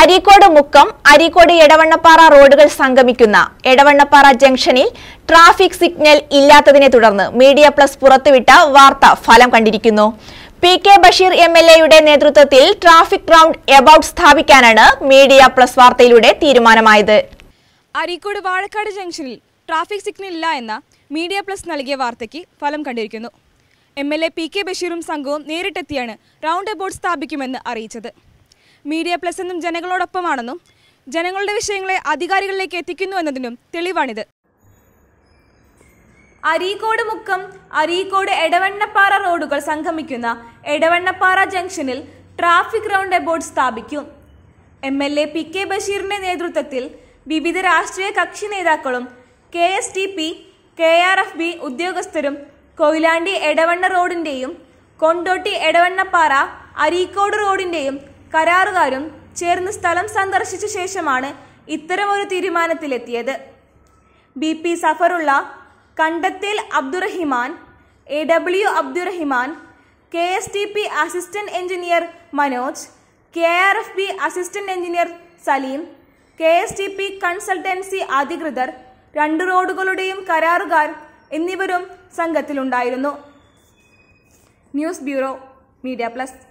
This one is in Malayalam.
അരീക്കോട് മുക്കം അരീക്കോട് എടവണ്ണപ്പാറ റോഡുകൾ സംഗമിക്കുന്ന എടവണ്ണപ്പാറ ജംഗ്ഷനിൽ ട്രാഫിക് സിഗ്നൽ ഇല്ലാത്തതിനെ തുടർന്ന് മീഡിയ പ്ലസ് പുറത്തുവിട്ട വാർത്ത ഫലം കണ്ടിരിക്കുന്നു P K Basheer M L എയുടെ നേതൃത്വത്തിൽ ട്രാഫിക് റൗണ്ട് എബൌട്ട് സ്ഥാപിക്കാനാണ് മീഡിയ പ്ലസ് വാർത്തയിലൂടെ തീരുമാനമായത് അരീക്കോട് വാഴക്കാട് ജംഗ്ഷനിൽ ട്രാഫിക് സിഗ്നൽ ഇല്ല എന്ന മീഡിയ പ്ലസ് നൽകിയ വാർത്തയ്ക്ക് ഫലം കണ്ടിരിക്കുന്നു M L A P K ബഷീറും സംഘവും നേരിട്ടെത്തിയാണ് റൗണ്ട് എബൌട്ട് സ്ഥാപിക്കുമെന്ന് അറിയിച്ചത് മീഡിയ പ്ലസ് എന്നും ജനങ്ങളോടൊപ്പമാണെന്നും ജനങ്ങളുടെ വിഷയങ്ങളെ അധികാരികളിലേക്ക് എത്തിക്കുന്നു എന്നതിനും തെളിവാണിത് അരീക്കോട് മുക്കം അരീക്കോട് എടവണ്ണപ്പാറ റോഡുകൾ സംഗമിക്കുന്ന എടവണ്ണപ്പാറ ജംഗ്ഷനിൽ ട്രാഫിക് റൗണ്ട് ബോർഡ് സ്ഥാപിക്കും M L A P K ബഷീറിന്റെ നേതൃത്വത്തിൽ വിവിധ രാഷ്ട്രീയ കക്ഷി നേതാക്കളും K S T P K R F B ഉദ്യോഗസ്ഥരും കൊയിലാണ്ടി എടവണ്ണ റോഡിന്റെയും കൊണ്ടോട്ടി എടവണ്ണപ്പാറ അരീക്കോട് റോഡിന്റെയും കരാറുകാരും ചേർന്ന് സ്ഥലം സന്ദർശിച്ച ശേഷമാണ് ഇത്തരമൊരു തീരുമാനത്തിലെത്തിയത് B P Zafarulla Kandathel Abdurahiman A W Abdurahiman K S T P assistant engineer Manoj K R F B assistant engineer Saleem K S T P consultancy അധികൃതർ രണ്ട് റോഡുകളുടെയും കരാറുകാർ എന്നിവരും സംഘത്തിലുണ്ടായിരുന്നു ന്യൂസ് ബ്യൂറോ മീഡിയ പ്ലസ്